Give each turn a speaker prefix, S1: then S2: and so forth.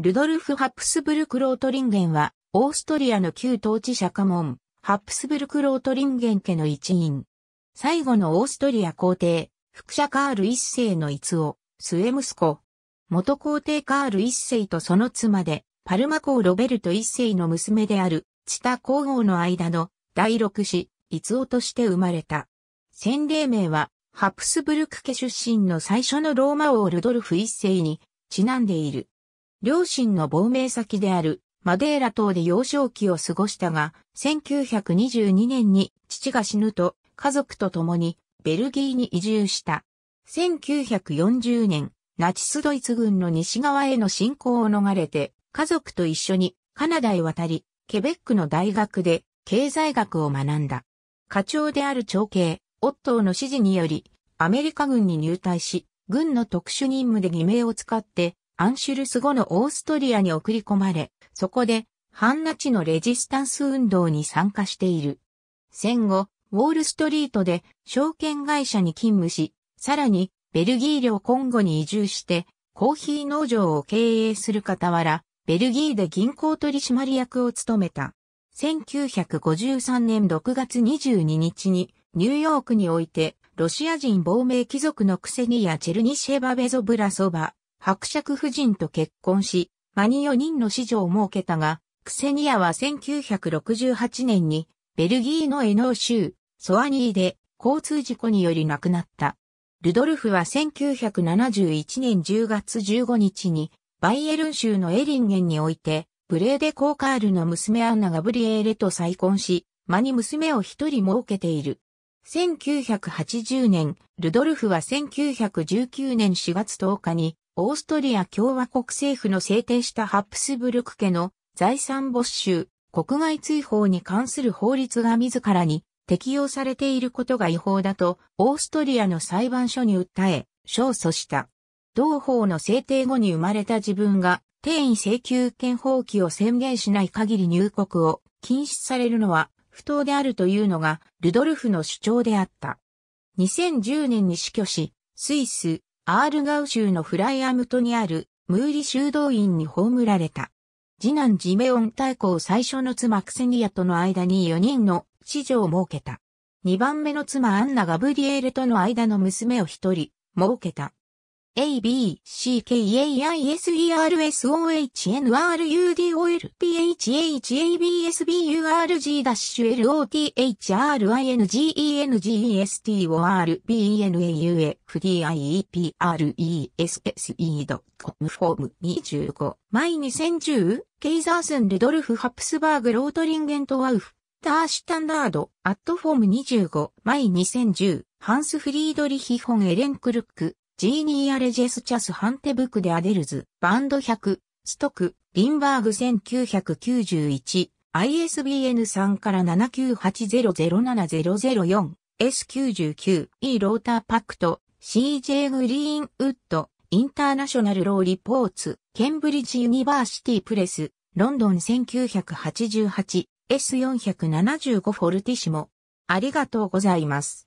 S1: ルドルフ・ハプスブルク・ロートリンゲンは、オーストリアの旧統治者家門、ハプスブルク・ロートリンゲン家の一員。最後のオーストリア皇帝、副者カール一世の逸夫、末息子。元皇帝カール一世とその妻で、パルマ公ロベルト一世の娘である、チタ皇后の間の第六子、逸夫として生まれた。先例名は、ハプスブルク家出身の最初のローマ王ルドルフ一世に、ちなんでいる。両親の亡命先であるマデーラ島で幼少期を過ごしたが、1922年に父が死ぬと家族と共にベルギーに移住した。1940年、ナチスドイツ軍の西側への侵攻を逃れて、家族と一緒にカナダへ渡り、ケベックの大学で経済学を学んだ。課長である長兄、オットーの指示により、アメリカ軍に入隊し、軍の特殊任務で偽名を使ってアンシュルス後のオーストリアに送り込まれ、そこで、反ナチのレジスタンス運動に参加している。戦後、ウォールストリートで証券会社に勤務し、さらに、ベルギー領コンゴに移住して、コーヒー農場を経営する傍ら、ベルギーで銀行取締役を務めた。1953年6月22日に、ニューヨークにおいて、ロシア人亡命貴族のクセニア・チェルニシェバ・ベゾブラソバ、伯爵夫人と結婚し、間に4人の子女を設けたが、クセニアは1968年にベルギーのエノー州ソアニーで交通事故により亡くなった。ルドルフは1971年10月15日にバイエルン州のエリンゲンにおいてブレーデ・コーカールの娘アンナ・ガブリエーレと再婚し、間に娘を一人設けている。1980年、ルドルフは1919年4月10日にオーストリア共和国政府の制定したハプスブルク家の財産没収、国外追放に関する法律が自らに適用されていることが違法だと、オーストリアの裁判所に訴え、勝訴した。同法の制定後に生まれた自分が、定位請求権放棄を宣言しない限り入国を禁止されるのは不当であるというのが、ルドルフの主張であった。2010年に死去し、スイス、アールガウ州のフライアムトにあるムーリ修道院に葬られた。次男ジメオン大公最初の妻クセニアとの間に4人の子女を設けた。2番目の妻アンナ・ガブリエールとの間の娘を1人設けた。A, B, C, K, A, I, S, E, R, S, O, H, N, R, U, D, O, L, P, H, H, A, B, S, B, U, R, G, dash, L, O, T, H, R, I, N, G, E, N, G, E, S, T, O, R, B, E, N, A, U, F, D, I, E, P, R, E, S, S, E, ド o コムフォーム25。前2010、ケイザースン、レドルフ、ハプスバーグ、ロートリンゲント、ワウフ、ターシュタンダード、アットフォーム25、前2010、ハンス・フリードリヒ・ホン・エレン・クルック、ジーニーアレジェスチャスハンテブクデ・アデルズ、バンド100、ストック、リンバーグ1991、ISBN 3から79800704、S99、E ローターパクト、CJ グリーンウッド、インターナショナルローリポーツ、ケンブリッジユニバーシティプレス、ロンドン1988、S475 フォルティシモ。ありがとうございます。